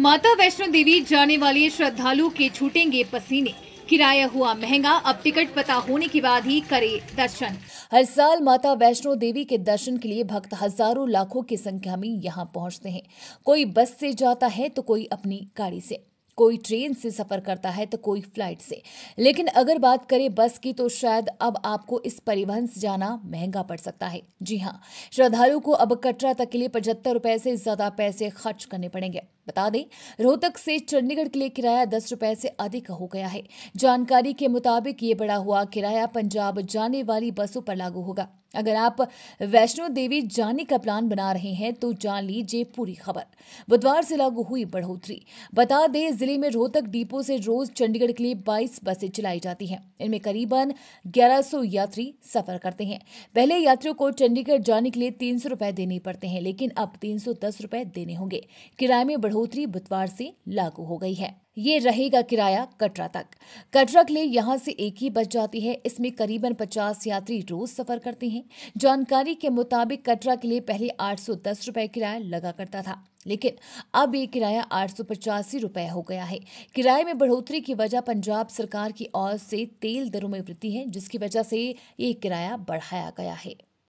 माता वैष्णो देवी जाने वाले श्रद्धालु के छूटेंगे पसीने किराया हुआ महंगा अब टिकट पता होने के बाद ही करे दर्शन हर साल माता वैष्णो देवी के दर्शन के लिए भक्त हजारों लाखों की संख्या में यहाँ पहुँचते हैं कोई बस से जाता है तो कोई अपनी गाड़ी से कोई ट्रेन से सफ़र करता है तो कोई फ्लाइट से लेकिन अगर बात करें बस की तो शायद अब आपको इस परिवहन से जाना महंगा पड़ सकता है जी हाँ श्रद्धालु को अब कटरा तक के लिए पचहत्तर रुपए से ज्यादा पैसे खर्च करने पड़ेंगे बता दें रोहतक से चंडीगढ़ के लिए किराया दस रुपए से अधिक हो गया है जानकारी के मुताबिक ये बड़ा हुआ किराया पंजाब जाने वाली बसों पर लागू होगा अगर आप वैष्णो देवी जाने का प्लान बना रहे हैं तो जान लीजिए पूरी खबर बुधवार से लागू हुई बढ़ोतरी बता दें जिले में रोहतक डिपो से रोज चंडीगढ़ के लिए 22 बसें चलाई जाती हैं इनमें करीबन 1100 यात्री सफर करते हैं पहले यात्रियों को चंडीगढ़ जाने के लिए तीन सौ देने पड़ते हैं लेकिन अब तीन सौ देने होंगे किराए में बढ़ोतरी बुधवार से लागू हो गई है ये रहेगा किराया कटरा तक कटरा के लिए यहाँ से एक ही बस जाती है इसमें करीबन 50 यात्री रोज सफर करते हैं जानकारी के मुताबिक कटरा के लिए पहले आठ रुपए किराया लगा करता था लेकिन अब ये किराया आठ रुपए हो गया है किराए में बढ़ोतरी की वजह पंजाब सरकार की ओर से तेल दरों में वृद्धि है जिसकी वजह से ये किराया बढ़ाया गया है